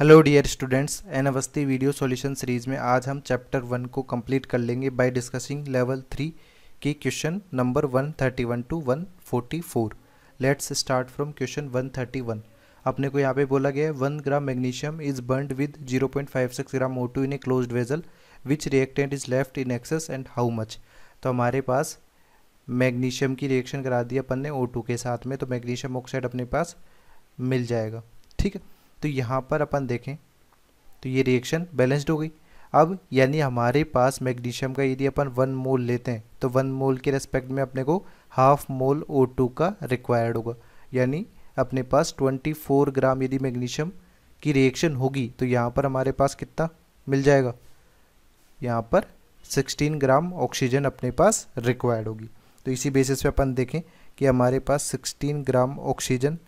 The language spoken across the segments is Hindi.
hello dear students N Awasthi video solution series में आज हम चैप्टर वन को कंप्लीट कर लेंगे बाय डिस्कसिंग लेवल थ्री की question number one thirty one two one forty four let's start from question one thirty one अपने को यहाँ पे बोला गया है one gram magnesium is burned with zero point five six gram O two in a close vessel which reactant is left in excess and how much तो हमारे पास मैग्नीशियम की रिएक्शन करा दी अपन ने ओ के साथ में तो मैग्नीशियम ऑक्साइड अपने पास मिल जाएगा ठीक है तो यहाँ पर अपन देखें तो ये रिएक्शन बैलेंस्ड हो गई अब यानी हमारे पास मैग्नीशियम का यदि अपन वन मोल लेते हैं तो वन मोल के रेस्पेक्ट में अपने को हाफ मोल ओ टू का रिक्वायर्ड होगा यानी अपने पास ट्वेंटी फोर ग्राम यदि मैग्नीशियम की रिएक्शन होगी तो यहाँ पर हमारे पास कितना मिल जाएगा यहाँ पर सिक्सटीन ग्राम ऑक्सीजन अपने पास रिक्वायर्ड होगी तो इसी बेसिस पे अपन देखें कि हमारे पास sixteen gram oxygen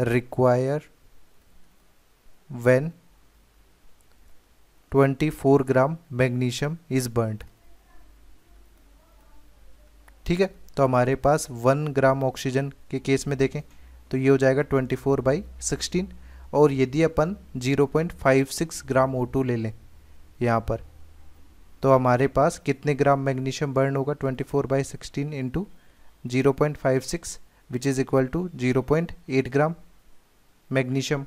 require when 24 gram magnesium is burned ठीक है तो हमारे पास वन ग्राम ऑक्सीजन के केस में देखें तो ये हो जाएगा 24 फोर बाई सिक्सटीन और यदि अपन 0.56 ग्राम O2 ले लें यहाँ पर तो हमारे पास कितने ग्राम मैग्नीशियम बर्न होगा 24 four by sixteen into zero point five six which is equal to zero point eight gram magnesium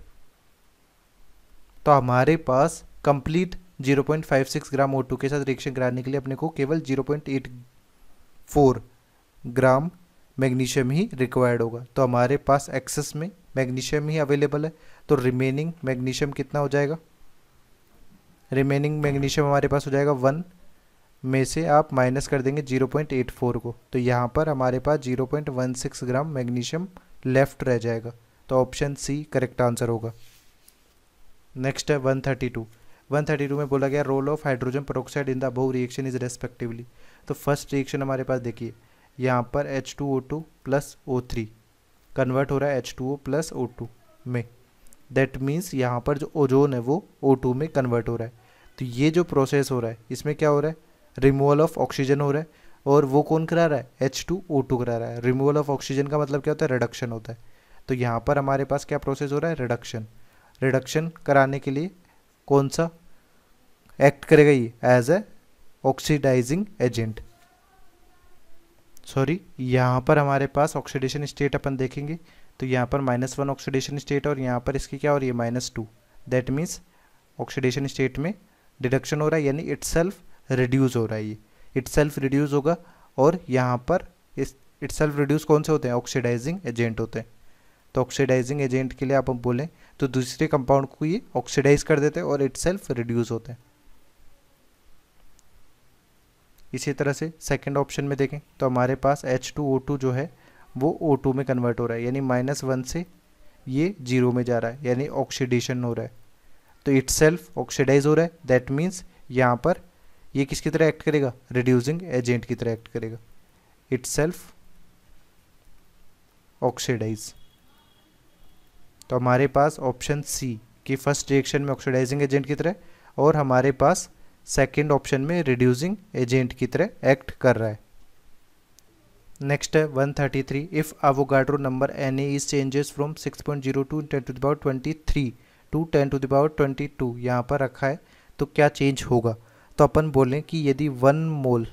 तो हमारे पास कंप्लीट 0.56 ग्राम O2 के साथ रिएक्शन कराने के लिए अपने को केवल 0.84 ग्राम मैग्नीशियम ही रिक्वायर्ड होगा तो हमारे पास एक्सेस में मैग्नीशियम ही अवेलेबल है तो रिमेनिंग मैग्नीशियम कितना हो जाएगा रिमेनिंग मैग्नीशियम हमारे पास हो जाएगा वन में से आप माइनस कर देंगे 0.84 को तो यहाँ पर हमारे पास 0.16 ग्राम मैग्नीशियम लेफ्ट रह जाएगा तो ऑप्शन सी करेक्ट आंसर होगा नेक्स्ट है one thirty two one thirty two में बोला गया role of hydrogen peroxide in the बहु रिएक्शन इज रेस्पेक्टिवली तो फर्स्ट रिएक्शन हमारे पास देखिए यहाँ पर H two O two plus O three convert हो रहा है H two O plus O two में दैट मीन्स यहाँ पर जो ओजोन है वो ओ टू में कन्वर्ट हो रहा है तो ये जो प्रोसेस हो रहा है इसमें क्या हो रहा है रिमूवल ऑफ ऑक्सीजन हो रहा है और वो कौन करा रहा है एच टू ओ टू करा रहा है रिमूवल ऑफ ऑक्सीजन का मतलब क्या होता है रिडक्शन होता है तो यहाँ पर हमारे पास क्या प्रोसेस हो रहा है रिडक्शन रिडक्शन कराने के लिए कौन सा एक्ट करेगा ये as a oxidizing agent sorry यहाँ पर हमारे पास ऑक्सीडेशन स्टेट अपन देखेंगे तो यहाँ पर माइनस वन ऑक्सीडेशन स्टेट और यहाँ पर इसकी क्या और ये minus two that means oxidation state में डिडक्शन हो रहा है यानी इट्स रिड्यूज़ हो रहा है ये इट्स रिड्यूज़ होगा और यहाँ पर इस इट्स रिड्यूज़ कौन से होते हैं ऑक्सीडाइजिंग एजेंट होते हैं तो ऑक्सीडाइजिंग एजेंट के लिए आप बोलें तो दूसरे कंपाउंड को ये ऑक्सीडाइज कर देते हैं और इट रिड्यूस होते हैं इसी तरह से सेकेंड ऑप्शन में देखें तो हमारे पास H2O2 जो है वो O2 में कन्वर्ट हो रहा है यानी माइनस वन से ये जीरो में जा रहा है यानी ऑक्सीडेशन हो रहा है तो इट सेल्फ ऑक्सीडाइज हो रहा है दैट मीन्स यहाँ पर ये किसकी तरह एक्ट करेगा रिड्यूसिंग एजेंट की तरह एक्ट करेगा इट सेल्फ ऑक्सीडाइज तो हमारे पास ऑप्शन सी कि फर्स्ट रिएक्शन में ऑक्सीडाइजिंग एजेंट की तरह और हमारे पास सेकेंड ऑप्शन में रिड्यूसिंग एजेंट की तरह एक्ट कर रहा है नेक्स्ट है one thirty three if Avogadro number N A changes from zero to ten to the power twenty three to ten to the power twenty two यहाँ पर रखा है तो क्या चेंज होगा तो अपन बोलें कि यदि वन मोल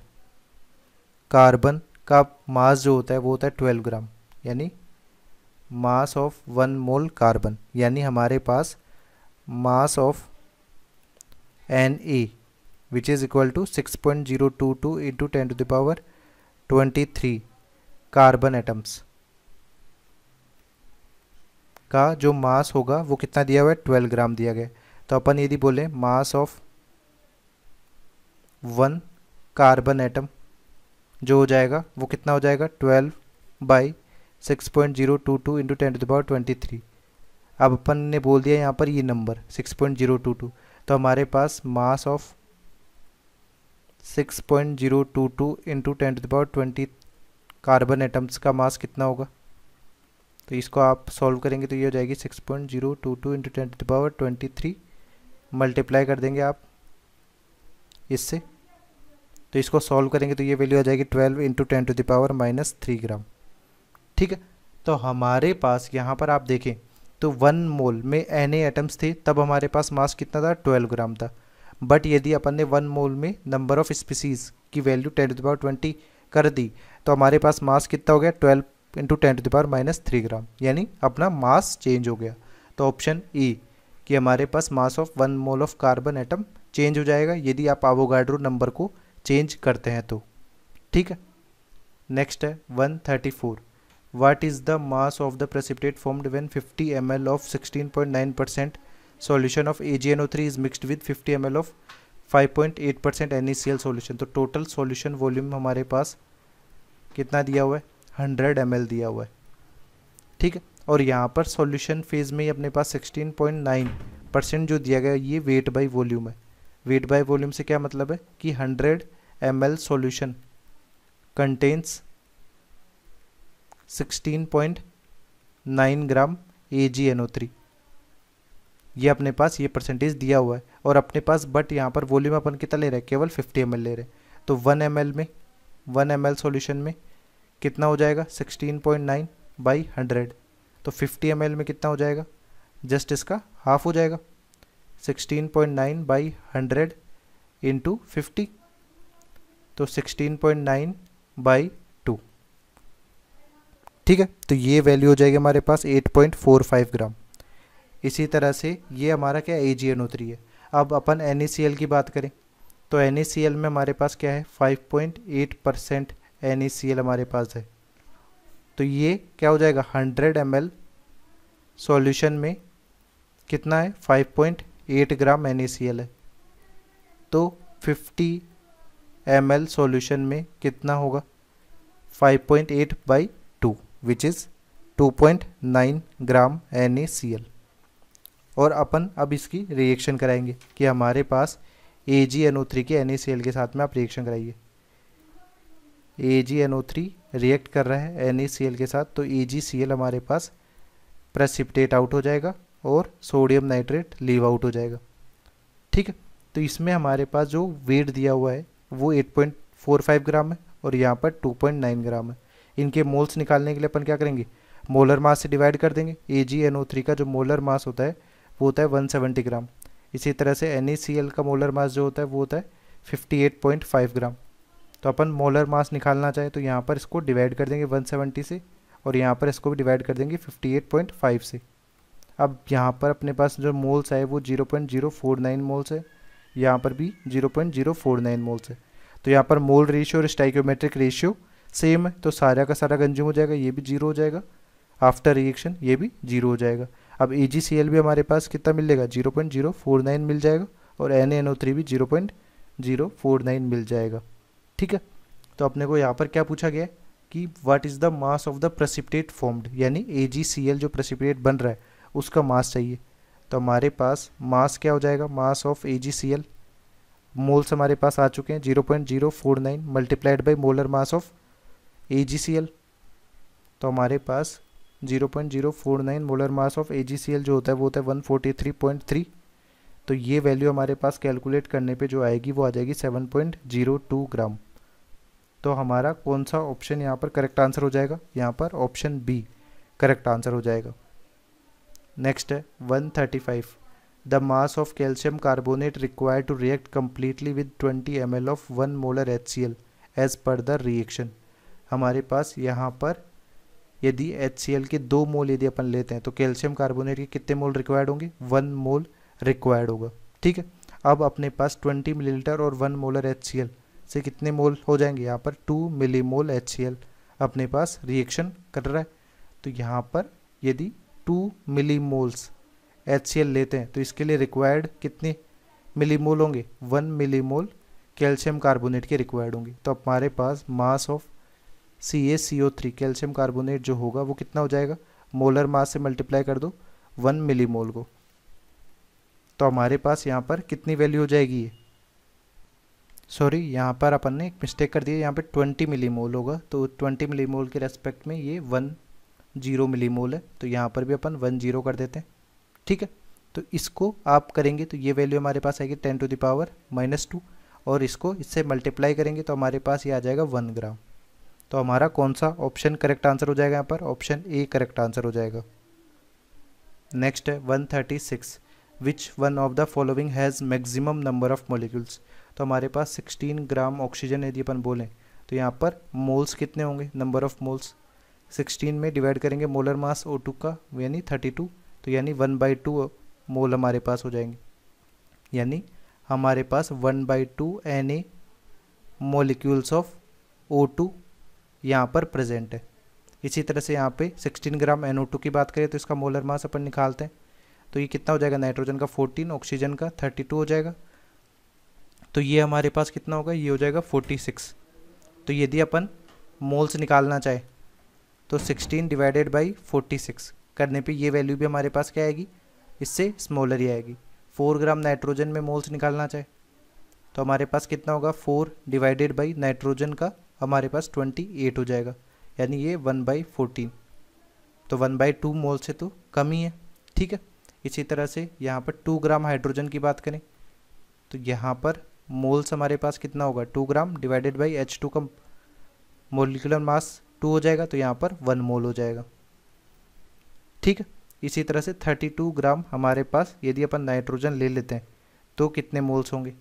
कार्बन का मास जो होता है वो होता है ट्वेल्व ग्राम यानी mass of one mole carbon यानी हमारे पास mass of N A which is equal to six point zero two two into ten to the power twenty three carbon atoms का जो मास होगा वो कितना दिया हुआ है ट्वेल्व ग्राम दिया गया तो अपन यदि बोले mass of one carbon atom जो हो जाएगा वो कितना हो जाएगा twelve by six point zero two two into ten to the power twenty three अब अपन ने बोल दिया यहाँ पर ये number six point zero two two तो हमारे पास mass of six point zero two two into ten to the power twenty carbon atoms का मास कितना होगा तो इसको आप सॉल्व करेंगे तो ये हो जाएगी six point zero two two into ten to the power twenty three multiply कर देंगे आप इससे तो इसको सॉल्व करेंगे तो ये वैल्यू आ जाएगी twelve into ten to the power minus three gram ठीक है तो हमारे पास यहाँ पर आप देखें तो वन मोल में एन एटम्स थे तब हमारे पास मास कितना था ट्वेल्व ग्राम था बट यदि अपन ने वन मोल में नंबर ऑफ स्पीसीज़ की value ten to the power twenty कर दी तो हमारे पास मास कितना हो गया twelve into ten to the power minus three gram यानी अपना मास चेंज हो गया तो ऑप्शन ई e, कि हमारे पास mass of one mole of carbon atom change हो जाएगा यदि आप आवोगाड्रो नंबर को चेंज करते हैं तो ठीक है नेक्स्ट है one thirty four what is the mass of the precipitate formed when 50 ml of 16.9% solution of AgNO3 is mixed with 50 ml of 5.8% NaCl e solution तो टोटल सोल्यूशन वॉल्यूम हमारे पास कितना दिया हुआ है 100 ml दिया हुआ है ठीक है और यहाँ पर सॉल्यूशन फेज में अपने पास 16.9 परसेंट जो दिया गया ये वेट बाय वॉल्यूम है वेट बाय वॉल्यूम से क्या मतलब है कि 100 ml solution contains 16.9 gram A G N O three ये अपने पास ये परसेंटेज दिया हुआ है और अपने पास बट यहाँ पर वॉल्यूम अपन कितना ले रहे हैं केवल 50 एम ले रहे हैं तो 1 एम में 1 एम एल सोल्यूशन में कितना हो जाएगा 16.9 पॉइंट नाइन बाई हंड्रेड तो 50 एम में कितना हो जाएगा जस्ट इसका हाफ हो जाएगा 16.9 point nine by hundred into fifty तो 16.9 पॉइंट नाइन बाई ठीक है तो ये वैल्यू हो जाएगी हमारे पास 8.45 ग्राम इसी तरह से ये हमारा क्या ए जी एन है अब अपन एन की बात करें तो एन में हमारे पास क्या है 5.8 परसेंट एन हमारे पास है तो ये क्या हो जाएगा 100 एम एल सोल्यूशन में कितना है 5.8 ग्राम एन है तो 50 एम एल में कितना होगा 5.8 by which is 2.9 gram L और अपन अब इसकी रिएक्शन कराएंगे कि हमारे पास थ्री के एल के साथ में आप रिएक्शन कराइए थ्री रिएक्ट कर रहा है एल के साथ तो एल हमारे पास प्रेसिपिटेट आउट हो जाएगा और सोडियम नाइट्रेट लीव आउट हो जाएगा ठीक है तो इसमें हमारे पास जो वेट दिया हुआ है वो 8.45 ग्राम है और यहाँ पर 2.9 ग्राम है इनके मोल्स निकालने के लिए अपन क्या करेंगे मोलर मास से डिवाइड कर देंगे ए जी एन ओ थ्री का जो मोलर मास होता है वो होता है वन सेवेंटी ग्राम इसी तरह से एन ई सी एल का मोलर मास जो होता है वो होता है fifty eight point five gram तो अपन मोलर मास निकालना चाहें तो यहाँ पर इसको डिवाइड कर देंगे वन सेवेंटी से और यहाँ पर इसको भी डिवाइड कर देंगे फिफ्टी एट पॉइंट फाइव से अब यहाँ पर अपने पास जो मोल्स है वो zero point zero four nine moles है यहाँ पर भी zero point zero four nine moles है तो यहाँ पर मोल रेशियो और स्टाइक्योमेट्रिक रेशियो सेम है तो सारा का सारा कंज्यूम हो जाएगा ये भी जीरो हो जाएगा आफ्टर रिएक्शन ये भी जीरो हो जाएगा अब ए जी सी एल भी हमारे पास कितना मिलेगा zero point zero four nine मिल जाएगा और एन एन ओ थ्री भी zero point zero four nine मिल जाएगा ठीक है तो अपने को यहाँ पर क्या पूछा गया है कि what is the mass of the precipitate formed यानी ए जी सी एल जो प्रेसिपिटेट बन रहा है उसका मास चाहिए तो हमारे पास मास क्या हो जाएगा mass of A G C L moles हमारे पास आ चुके हैं zero point zero four nine multiplied by molar mass of A तो हमारे पास 0.049 मोलर मास ऑफ ए जो होता है वो होता है 143.3 तो ये वैल्यू हमारे पास कैलकुलेट करने पे जो आएगी वो आ जाएगी 7.02 ग्राम तो हमारा कौन सा ऑप्शन यहाँ पर करेक्ट आंसर हो जाएगा यहाँ पर ऑप्शन बी करेक्ट आंसर हो जाएगा नेक्स्ट है 135 the mass of calcium carbonate require to react completely with 20 M of one molar H as पर द रिएक्शन हमारे पास यहाँ पर यदि एच के दो मोल यदि अपन लेते हैं तो कैल्शियम कार्बोनेट के कितने मोल रिक्वायर्ड होंगे वन मोल रिक्वायर्ड होगा ठीक है अब अपने पास 20 मिलीलीटर और वन मोलर एच से कितने मोल हो जाएंगे यहाँ पर टू मिली मोल एच अपने पास रिएक्शन कर रहा है तो यहाँ पर यदि टू मिली मोल्स एच लेते हैं तो इसके लिए रिक्वायर्ड कितने मिली मोल होंगे one millimole calcium carbonate के रिक्वायर्ड होंगे तो हमारे पास mass of C A C O three calcium carbonate जो होगा वो कितना हो जाएगा मोलर मास से मल्टीप्लाई कर दो वन मिली मोल को तो हमारे पास यहाँ पर कितनी वैल्यू हो जाएगी ये सॉरी यहाँ पर अपन ने एक मिस्टेक कर दिया यहाँ पे ट्वेंटी मिली मोल होगा तो ट्वेंटी मिली मोल के रेस्पेक्ट में ये वन जीरो मिली मोल है तो यहाँ पर भी अपन वन जीरो कर देते हैं ठीक है तो इसको आप करेंगे तो ये वैल्यू हमारे पास आएगी ten to the power minus two और इसको इससे मल्टीप्लाई करेंगे तो हमारे पास ये आ जाएगा वन ग्राम तो हमारा कौन सा ऑप्शन करेक्ट आंसर हो जाएगा यहाँ पर ऑप्शन ए करेक्ट आंसर हो जाएगा नेक्स्ट है one thirty six which one of the following has maximum number of molecules तो हमारे पास सिक्सटीन ग्राम ऑक्सीजन यदि अपन बोलें तो यहाँ पर मोल्स कितने होंगे नंबर ऑफ मोल्स सिक्सटीन में डिवाइड करेंगे मोलर मास ओ टू का यानी थर्टी टू तो यानी वन बाई टू मोल हमारे पास हो जाएंगे यानी हमारे पास one by two N A molecules of O two यहाँ पर प्रेजेंट है इसी तरह से यहाँ पे 16 ग्राम टू की बात करें तो इसका मोलर मास अपन निकालते हैं तो ये कितना हो जाएगा नाइट्रोजन का 14 ऑक्सीजन का 32 हो जाएगा तो ये हमारे पास कितना होगा ये हो जाएगा 46 तो यदि अपन मोल्स निकालना चाहे तो 16 डिवाइडेड बाई 46 करने पे ये वैल्यू भी हमारे पास क्या आएगी इससे स्मॉलर ही आएगी फोर ग्राम नाइट्रोजन में मोल्स निकालना चाहे तो हमारे पास कितना होगा फोर डिवाइडेड बाई नाइट्रोजन का हमारे पास ट्वेंटी एट हो जाएगा यानी ये वन बाई फोर्टीन तो वन बाई टू मोल से तो कम ही है ठीक है इसी तरह से यहाँ पर टू ग्राम हाइड्रोजन की बात करें तो यहाँ पर मोल्स हमारे पास कितना होगा two gram divided by H two का मोलिकुलर मास टू हो जाएगा तो यहाँ पर वन मोल हो जाएगा ठीक है इसी तरह से थर्टी टू ग्राम हमारे पास यदि अपन नाइट्रोजन ले लेते हैं तो कितने मोल्स होंगे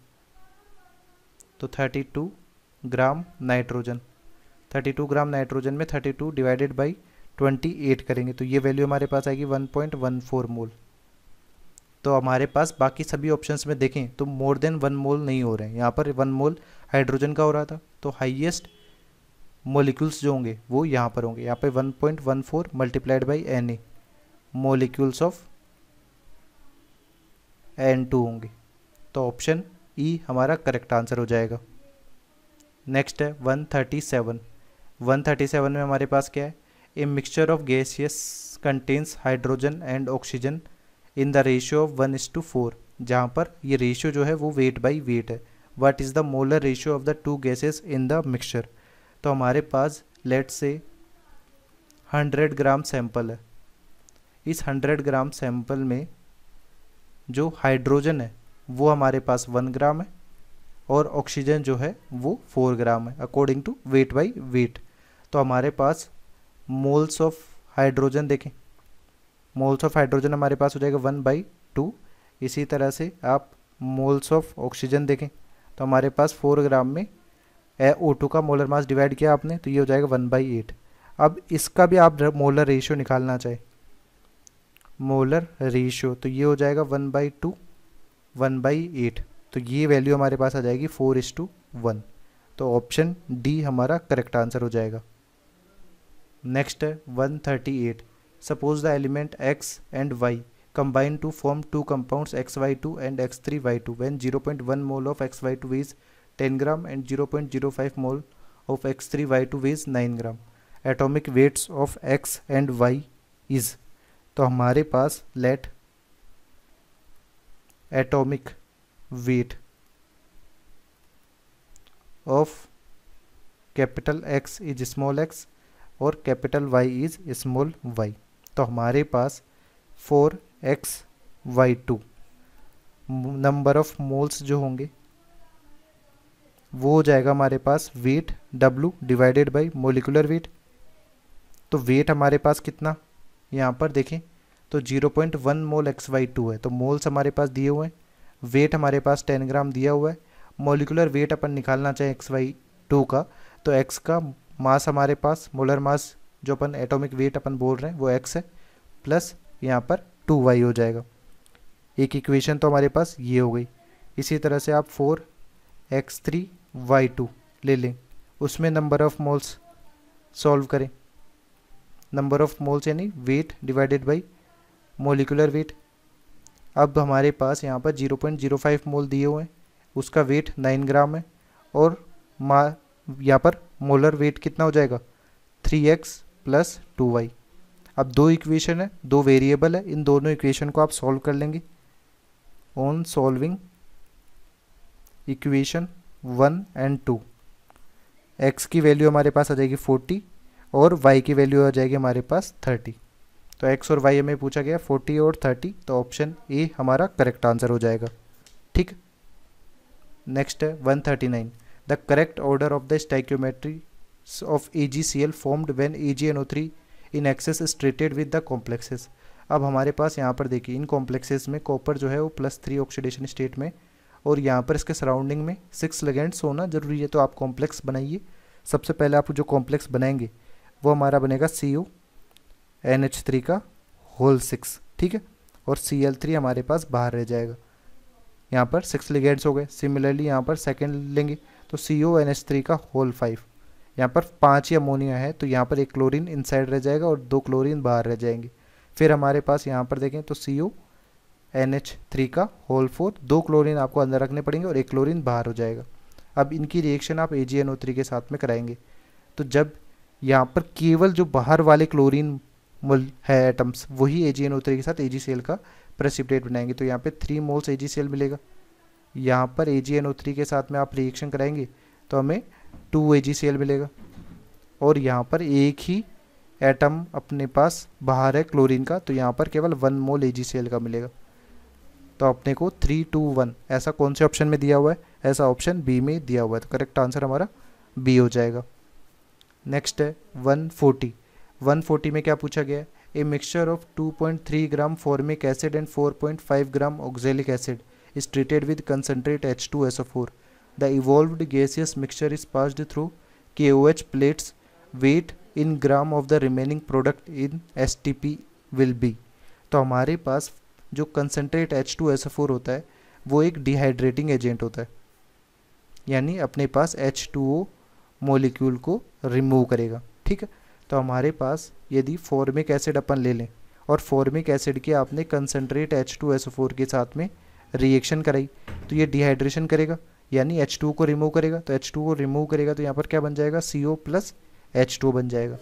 तो thirty two gram nitrogen 32 gram nitrogen में 32 डिवाइडेड बाई 28 करेंगे तो ये वैल्यू हमारे पास आएगी 1.14 मोल तो हमारे पास बाकी सभी ऑप्शंस में देखें तो मोर देन वन मोल नहीं हो रहे हैं यहाँ पर वन मोल हाइड्रोजन का हो रहा था तो हाइएस्ट मोलिक्यूल्स जो होंगे वो यहाँ पर होंगे यहाँ पर one point one four multiplied by N A molecules of N two होंगे तो ऑप्शन ई e हमारा करेक्ट आंसर हो जाएगा नेक्स्ट है one thirty seven one thirty seven में हमारे पास क्या है a mixture of gaseous contains hydrogen and oxygen in the ratio of one is to four जहाँ पर ये रेशियो जो है वो वेट बाई वेट है what is the molar ratio of the two gases in the mixture तो हमारे पास let say hundred gram sample है इस हंड्रेड ग्राम सैंपल में जो हाइड्रोजन है वो हमारे पास वन ग्राम है और ऑक्सीजन जो है वो फोर ग्राम है according to weight by weight तो हमारे पास मोल्स ऑफ हाइड्रोजन देखें मोल्स ऑफ हाइड्रोजन हमारे पास हो जाएगा वन बाई टू इसी तरह से आप मोल्स ऑफ ऑक्सीजन देखें तो हमारे पास फोर ग्राम में ओ टू का मोलर मास डिवाइड किया आपने तो ये हो जाएगा वन बाई एट अब इसका भी आप मोलर रेशियो निकालना चाहे मोलर रेशियो तो ये हो जाएगा one by two one by eight तो ये वैल्यू हमारे पास आ जाएगी फोर इज टू वन तो ऑप्शन डी हमारा करेक्ट आंसर हो जाएगा नेक्स्ट है one thirty eight suppose the element X and Y combine to form two compound X Y two and X three Y two when zero point one mole of X Y two weighs ten gram and zero point zero five mole of X three Y two weighs nine gram atomic weights of X and Y is तो हमारे पास let atomic weight of capital X is small x और capital Y is small Y तो हमारे पास four X Y two number of moles जो होंगे वो हो जाएगा हमारे पास weight W divided by molecular weight तो वेट हमारे पास कितना यहाँ पर देखें तो 0.1 मोल एक्स वाई टू है तो मोल्स हमारे पास दिए हुए हैं वेट हमारे पास टेन ग्राम दिया हुआ है मोलिकुलर वेट अपन निकालना चाहें एक्स वाई टू का तो एक्स का मास हमारे पास मोलर मास जो अपन एटॉमिक वेट अपन बोल रहे हैं वो एक्स है प्लस यहाँ पर टू वाई हो जाएगा एक इक्वेशन तो हमारे पास ये हो गई इसी तरह से आप four X three Y two ले लें उसमें नंबर ऑफ मोल्स सॉल्व करें नंबर ऑफ मोल्स यानी weight divided by molecular weight अब हमारे पास यहाँ पर 0.05 मोल दिए हुए हैं उसका वेट 9 ग्राम है और मा यहाँ पर मोलर वेट कितना हो जाएगा 3x प्लस टू अब दो इक्वेशन है दो वेरिएबल है इन दोनों इक्वेशन को आप सॉल्व कर लेंगे on solving equation one and two X की वैल्यू हमारे पास आ जाएगी फोर्टी और वाई की वैल्यू आ जाएगी हमारे पास थर्टी तो एक्स और वाई हमें पूछा गया फोर्टी और थर्टी तो ऑप्शन ए हमारा करेक्ट आंसर हो जाएगा ठीक नेक्स्ट है one thirty nine the correct order of the stoichiometry of A G C L formed when A G N O three in excess treated with the complexes अब हमारे पास यहाँ पर देखिए इन कॉम्प्लेक्सेस में कॉपर जो है वो प्लस थ्री ऑक्सीडेशन स्टेट में और यहाँ पर इसके सराउंडिंग में सिक्स लेगेंड्स होना जरूरी है तो आप कॉम्प्लेक्स बनाइए सबसे पहले आप जो कॉम्प्लेक्स बनाएंगे वो हमारा बनेगा C O N H three का होल सिक्स ठीक है और सी एल थ्री हमारे पास बाहर रह जाएगा यहाँ पर सिक्स लिगेंड्स हो गए सिमिलरली यहाँ पर सेकेंड लेंगे तो C O N H three का होल फाइव यहाँ पर पाँच ही अमोनिया है तो यहाँ पर एक क्लोरीन इनसाइड रह जाएगा और दो क्लोरीन बाहर रह जाएंगे फिर हमारे पास यहाँ पर देखें तो C O N H three का होल फोर दो क्लोरीन आपको अंदर रखने पड़ेंगे और एक क्लोरीन बाहर हो जाएगा अब इनकी रिएक्शन आप ए जी एन ओ थ्री के साथ में कराएंगे तो जब यहाँ पर केवल जो बाहर वाले क्लोरीन मोल है एटम्स वही ए जी एन के साथ ए जी सेल का प्रेसिपिटेट बनाएंगे तो यहाँ पे three moles A G cell मिलेगा यहाँ पर ए जी एन के साथ में आप रिएक्शन कराएंगे तो हमें टू ए जी सेल मिलेगा और यहाँ पर एक ही एटम अपने पास बाहर है क्लोरीन का तो यहाँ पर केवल वन मोल ए जी सेल का मिलेगा तो अपने को थ्री टू वन ऐसा कौन से ऑप्शन में दिया हुआ है ऐसा ऑप्शन बी में दिया हुआ है तो करेक्ट आंसर हमारा बी हो जाएगा नेक्स्ट है वन फोर्टी 140 में क्या पूछा गया a mixture of 2.3 gram formic acid and 4.5 gram oxalic acid is treated with concentrate H two S O four the evolved gaseous mixture is passed through K O H pellets weight in gram of the remaining product in S T P will be तो हमारे पास जो concentrate H two S O four होता है वो एक डिहाइड्रेटिंग एजेंट होता है यानी अपने पास एच टू ओ मोलिक्यूल को रिमूव करेगा ठीक है तो हमारे पास यदि फॉर्मिक एसिड अपन ले लें और फॉर्मिक एसिड के आपने concentrate H two S four के साथ में रिएक्शन कराई तो ये डिहाइड्रेशन करेगा यानी एच टू को रिमूव करेगा तो एच टू को रिमूव करेगा तो यहाँ पर क्या बन जाएगा C O plus H two बन जाएगा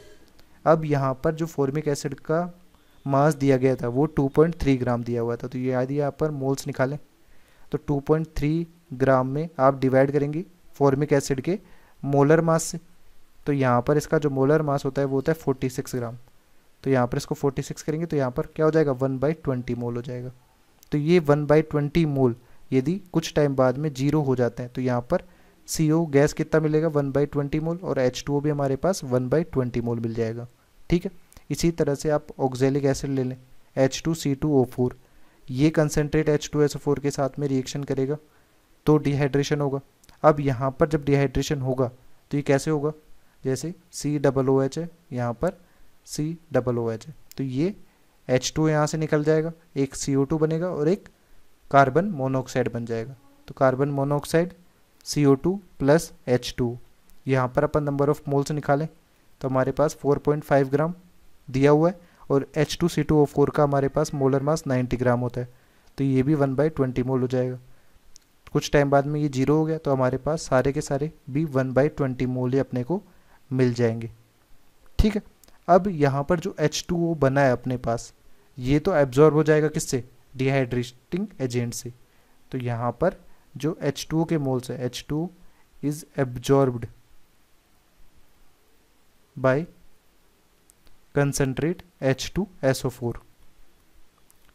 अब यहाँ पर जो फॉर्मिक एसिड का मास दिया गया था वो 2.3 ग्राम दिया हुआ था तो ये यदि यहाँ पर मोल्स निकालें तो 2.3 ग्राम में आप डिवाइड करेंगे फॉर्मिक एसिड के मोलर मास से तो यहाँ पर इसका जो मोलर मास होता है वो होता है फोर्टी सिक्स ग्राम तो यहाँ पर इसको फोर्टी सिक्स करेंगे तो यहाँ पर क्या हो जाएगा वन बाई ट्वेंटी मोल हो जाएगा तो ये वन बाई ट्वेंटी मोल यदि कुछ टाइम बाद में जीरो हो जाते हैं तो यहाँ पर सी ओ गैस कितना मिलेगा वन बाई ट्वेंटी मोल और एच टू ओ भी हमारे पास वन बाई ट्वेंटी मोल मिल जाएगा ठीक है इसी तरह से आप ऑक्जेलिक एसिड ले लें H two C two O four ये concentrate H two S O four के साथ में रिएक्शन करेगा तो डिहाइड्रेशन होगा अब यहाँ पर जब डिहाइड्रेशन होगा तो ये कैसे होगा जैसे सी डबल ओ एच है यहाँ पर सी डबल ओ एच है तो ये एच टू यहाँ से निकल जाएगा एक सी ओ टू बनेगा और एक कार्बन मोनोऑक्साइड बन जाएगा तो carbon monoxide C O two plus H two यहाँ पर अपन नंबर ऑफ मोल्स निकालें तो हमारे पास 4.5 ग्राम दिया हुआ है और H two C two O four का हमारे पास मोलर मास 90 ग्राम होता है तो ये भी वन बाई ट्वेंटी मोल हो जाएगा कुछ टाइम बाद में ये जीरो हो गया तो हमारे पास सारे के सारे भी वन बाई ट्वेंटी मोल ही अपने को मिल जाएंगे ठीक है अब यहाँ पर जो एच टू ओ बना है अपने पास ये तो एब्जॉर्ब हो जाएगा किससे डिहाइड्रेटिंग एजेंट से तो यहाँ पर जो एच टू ओ के मोल्स है H two is absorbed by concentrate H two SO four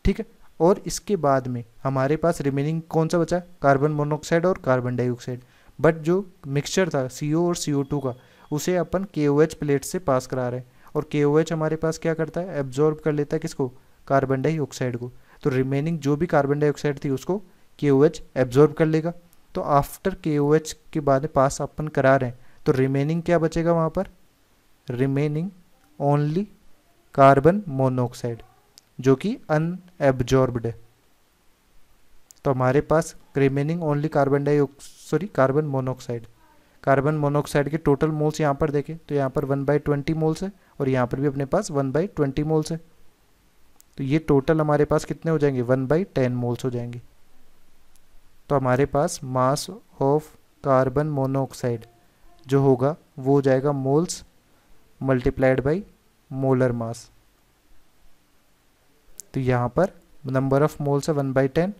ठीक है और इसके बाद में हमारे पास रिमेनिंग कौन सा बचा कार्बन मोनोऑक्साइड और कार्बन डाइऑक्साइड बट जो मिक्सचर था सी ओ और सी ओ टू का उसे अपन के ओ एच प्लेट से पास करा रहे हैं और के ओ एच हमारे पास क्या करता है एब्जॉर्ब कर लेता है किसको कार्बन डाइऑक्साइड को तो रिमेनिंग जो भी कार्बन डाइऑक्साइड थी उसको के ओ एच एब्जॉर्ब कर लेगा तो आफ्टर के ओ एच के बाद पास अपन करा रहे हैं तो रिमेनिंग क्या बचेगा वहाँ पर रिमेनिंग ओनली कार्बन मोनोऑक्साइड जो कि अनएब्जॉर्ब्ड है तो हमारे पास रिमेनिंग ओनली कार्बन डाइऑक् sorry carbon monoxide carbon monoxide के टोटल मोल्स यहाँ पर देखें तो यहाँ पर वन बाई ट्वेंटी मोल्स है और यहाँ पर भी अपने पास वन बाई ट्वेंटी मोल्स है तो ये टोटल हमारे पास कितने हो जाएंगे वन बाई टेन मोल्स हो जाएंगे तो हमारे पास मास ऑफ कार्बन मोनोऑक्साइड जो होगा वो हो जाएगा moles multiplied by molar mass तो यहाँ पर नंबर ऑफ मोल्स है one by ten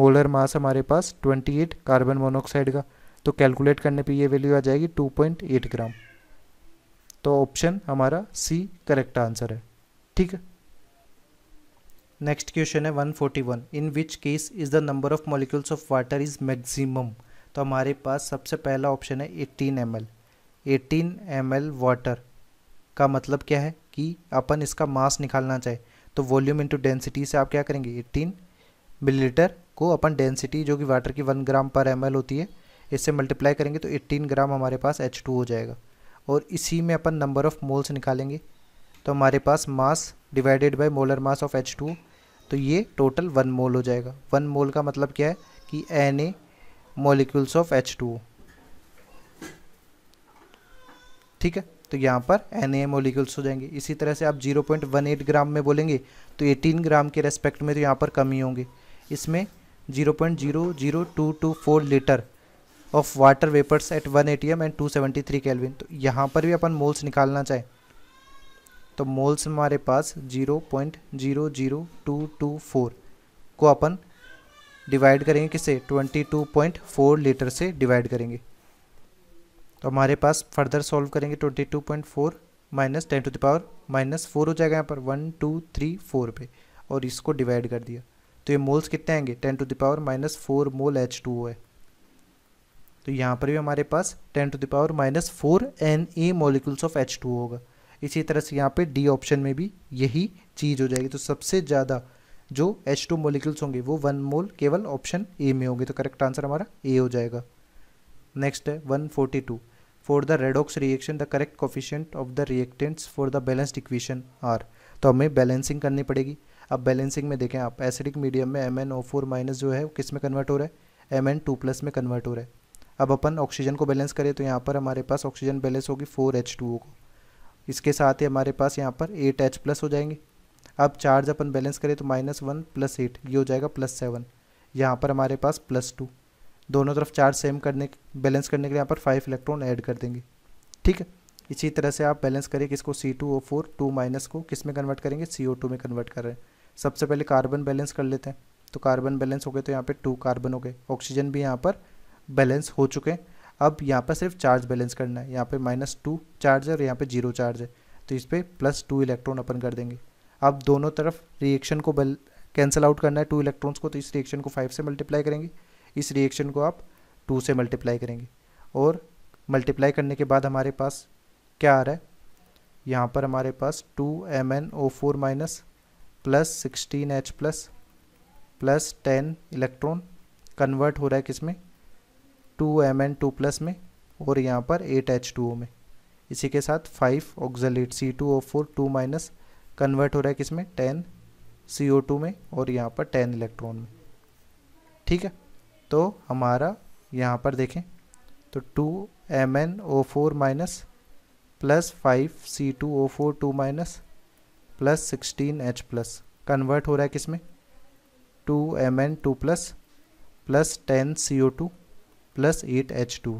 molar mass हमारे पास ट्वेंटी एट कार्बन मोनोऑक्साइड का तो कैलकुलेट करने पे ये वैल्यू आ जाएगी 2.8 ग्राम तो ऑप्शन हमारा सी करेक्ट आंसर है ठीक है नेक्स्ट क्वेश्चन है 141 in which case is the number of molecules of water is maximum तो हमारे पास सबसे पहला ऑप्शन है 18 M L eighteen M L water का मतलब क्या है कि अपन इसका मास निकालना चाहे तो वॉल्यूम इंटू डेंसिटी से आप क्या करेंगे 18 मिलीलीटर को अपन डेंसिटी जो कि वाटर की वन ग्राम पर एम होती है इससे मल्टीप्लाई करेंगे तो 18 ग्राम हमारे पास H2 हो जाएगा और इसी में अपन नंबर ऑफ़ मोल्स निकालेंगे तो हमारे पास mass divided by molar mass of H2 तो ये टोटल वन मोल हो जाएगा वन मोल का मतलब क्या है कि N A molecules of H two ठीक है तो यहाँ पर एन ए मोलिक्यूल्स हो जाएंगे इसी तरह से आप zero point one eight gram में बोलेंगे तो एटीन ग्राम के रेस्पेक्ट में तो यहाँ पर कमी होंगे इसमें zero point zero zero two two four litre of water vapours at 1 ATM and 273 kelvin तो यहाँ पर भी अपन मोल्स निकालना चाहें तो मोल्स हमारे पास 0.00224 को अपन डिवाइड करेंगे किसे 22.4 लीटर से डिवाइड करेंगे तो हमारे पास फर्दर सॉल्व करेंगे 22.4 minus ten to the power minus four हो जाएगा यहाँ पर वन टू थ्री फोर पे और इसको डिवाइड कर दिया तो ये मोल्स कितने आएंगे ten to the power minus four mole H two है तो यहाँ पर भी हमारे पास ten to the power minus four N A molecules of H two होगा इसी तरह से यहाँ पे डी ऑप्शन में भी यही चीज़ हो जाएगी तो सबसे ज़्यादा जो एच टू मोलिकुल्स होंगे वो वन मोल केवल ऑप्शन ए में होंगे तो करेक्ट आंसर हमारा ए हो जाएगा नेक्स्ट है one forty two for the redox reaction the correct coefficient of the reactants for the balanced equation are तो हमें बैलेंसिंग करनी पड़ेगी अब बैलेंसिंग में देखें आप एसिडिक मीडियम में M N O four minus जो है वो किस में कन्वर्ट हो रहा है एम एन टू प्लस में कन्वर्ट हो रहा है अब अपन ऑक्सीजन को बैलेंस करें तो यहाँ पर हमारे पास ऑक्सीजन बैलेंस होगी फोर एच टू ओ को इसके साथ ही हमारे पास यहाँ पर एट एच प्लस हो जाएंगे अब चार्ज अपन बैलेंस करें तो माइनस वन प्लस एट ये हो जाएगा प्लस सेवन यहाँ पर हमारे पास प्लस टू दोनों तरफ चार्ज सेम करने बैलेंस करने के लिए यहाँ पर फाइव इलेक्ट्रॉन ऐड कर देंगे ठीक है इसी तरह से आप बैलेंस करिए किसको C two O four two minus को किस में कन्वर्ट करेंगे सी ओ टू में कन्वर्ट कर रहे हैं सबसे पहले कार्बन बैलेंस कर लेते हैं तो कार्बन बैलेंस हो गए तो यहाँ पे टू कार्बन हो गए ऑक्सीजन भी यहाँ पर बैलेंस हो चुके हैं अब यहाँ पर सिर्फ चार्ज बैलेंस करना है यहाँ पे माइनस टू चार्ज है और यहाँ पे जीरो चार्ज है तो इस पर प्लस टू इलेक्ट्रॉन अपन कर देंगे अब दोनों तरफ रिएक्शन को बल कैंसिल आउट करना है टू इलेक्ट्रॉन्स को तो इस रिएक्शन को फाइव से मल्टीप्लाई करेंगे इस रिएक्शन को आप टू से मल्टीप्लाई करेंगे और मल्टीप्लाई करने के बाद हमारे पास क्या आ रहा है यहाँ पर हमारे पास two M N O four minus plus sixteen H plus plus ten electron convert हो रहा है किसमें two M N two plus में और यहाँ पर एट एच टू ओ में इसी के साथ five oxalate C two O four two minus convert हो रहा है किस में टेन सी ओ टू में और यहाँ पर टेन इलेक्ट्रॉन में ठीक है तो हमारा यहाँ पर देखें तो two M N O four minus plus five C two O four two minus plus sixteen H plus convert हो रहा है किसमें two M N two plus plus ten C O two plus eight H two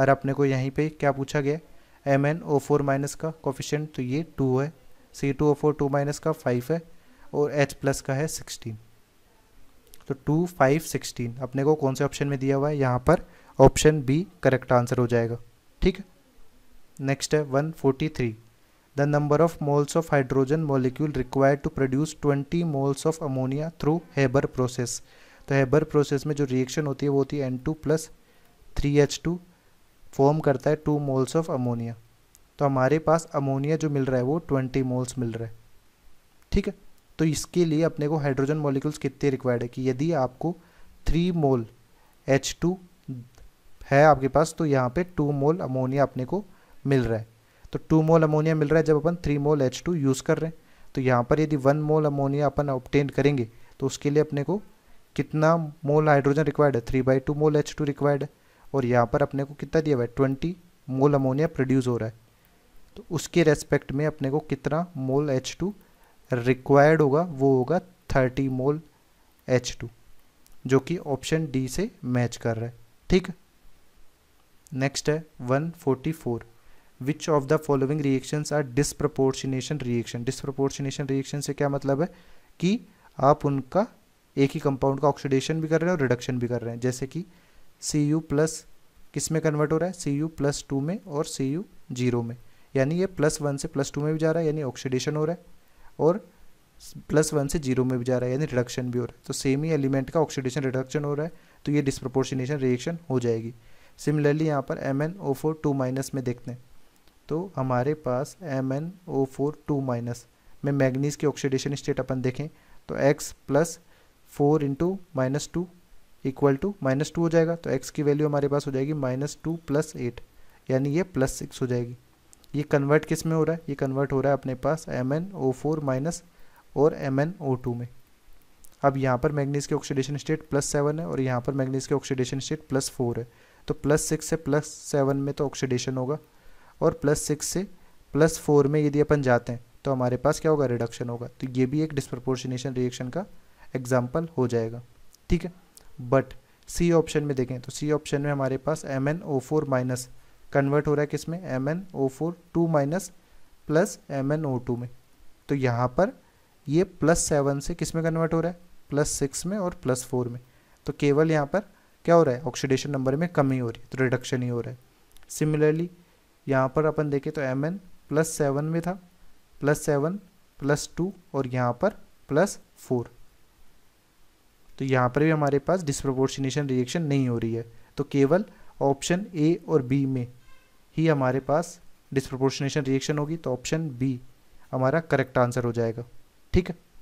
और अपने को यहीं पे क्या पूछा गया M N O four minus का कोफिशेंट तो ये टू है C two O four two minus का फाइव है और एच प्लस का है सिक्सटीन तो टू फाइव सिक्सटीन अपने को कौन से ऑप्शन में दिया हुआ है यहाँ पर ऑप्शन बी करेक्ट आंसर हो जाएगा ठीक है नेक्स्ट है one forty three the number of moles of hydrogen molecule required to produce twenty moles of ammonia through Haber process तो हैबर प्रोसेस में जो रिएक्शन होती है वो होती है N two plus three H two form करता है टू मोल्स ऑफ अमोनिया तो हमारे पास अमोनिया जो मिल रहा है वो ट्वेंटी मोल्स मिल रहा है ठीक है तो इसके लिए अपने को हाइड्रोजन मोलिकुल्स कितने रिक्वायर्ड है कि यदि आपको थ्री मोल एच टू है आपके पास तो यहाँ पे टू मोल अमोनिया अपने को मिल रहा है तो टू मोल अमोनिया मिल रहा है जब अपन three mole H two use कर रहे हैं तो यहाँ पर यदि वन मोल अमोनिया अपन ऑप्टेन करेंगे तो उसके लिए अपने को कितना मोल हाइड्रोजन रिक्वायर्ड है three by two mole H two required है और यहाँ पर अपने को कितना दिया हुआ है ट्वेंटी मोल अमोनिया प्रोड्यूस हो रहा है तो उसके रेस्पेक्ट में अपने को कितना मोल एच टू रिक्वायर्ड होगा वो होगा थर्टी मोल एच टू जो कि ऑप्शन डी से मैच कर रहा है ठीक नेक्स्ट है one forty four which of the following reactions are disproportionation reaction disproportionation reaction से क्या मतलब है कि आप उनका एक ही कंपाउंड का ऑक्सीडेशन भी कर रहे हैं और रिडक्शन भी कर रहे हैं जैसे कि सी यू प्लस किस में कन्वर्ट हो रहा है सी यू प्लस टू में और सी यू जीरो में यानी ये प्लस वन से प्लस टू में भी जा रहा है यानी ऑक्सीडेशन हो रहा है और प्लस वन से जीरो में भी जा रहा है यानी रिडक्शन भी हो रहा है तो सेम ही एलिमेंट का ऑक्सीडेशन रिडक्शन हो रहा है तो ये डिस्प्रपोर्शनेशन रिएक्शन हो जाएगी सिमिलरली यहाँ पर M N O four two minus में देखते हैं तो हमारे पास M N O four two minus में मैग्नीज की ऑक्सीडेशन स्टेट अपन देखें तो X plus four into minus two equal to minus two हो जाएगा तो एक्स की वैल्यू हमारे पास हो जाएगी माइनस टू प्लस एट यानी ये प्लस सिक्स हो जाएगी ये कन्वर्ट किस में हो रहा है ये कन्वर्ट हो रहा है अपने पास M N O four minus और एम एन ओ टू में अब यहाँ पर मैग्नीज के ऑक्सीडेशन स्टेट प्लस सेवन है और यहाँ पर मैग्नीज के ऑक्सीडेशन स्टेट प्लस फोर है तो प्लस सिक्स से प्लस सेवन में तो ऑक्सीडेशन होगा और प्लस सिक्स से प्लस फोर में यदि अपन जाते हैं तो हमारे पास क्या होगा रिडक्शन होगा तो ये भी एक डिस्प्रोपोर्शनेशन रिएक्शन का एग्जाम्पल हो जाएगा ठीक है बट सी ऑप्शन में देखें तो सी ऑप्शन में हमारे पास M N O four minus convert हो रहा है किस में M N O four two minus plus M N O two में तो यहाँ पर ये प्लस सेवन से किस में कन्वर्ट हो रहा है प्लस सिक्स में और प्लस फोर में तो केवल यहाँ पर क्या हो रहा है ऑक्सीडेशन नंबर में कमी हो रही है तो रिडक्शन ही हो रहा है सिमिलरली यहाँ पर अपन देखें तो एम एन प्लस सेवन में था प्लस सेवन प्लस टू और यहाँ पर प्लस फोर तो यहाँ पर भी हमारे पास डिस्प्रोपोर्शनेशन रिएक्शन नहीं हो रही है तो केवल ऑप्शन ए और बी में ही हमारे पास डिस्प्रोपोर्शनेशन रिएक्शन होगी तो ऑप्शन बी हमारा करेक्ट आंसर हो जाएगा ठीक है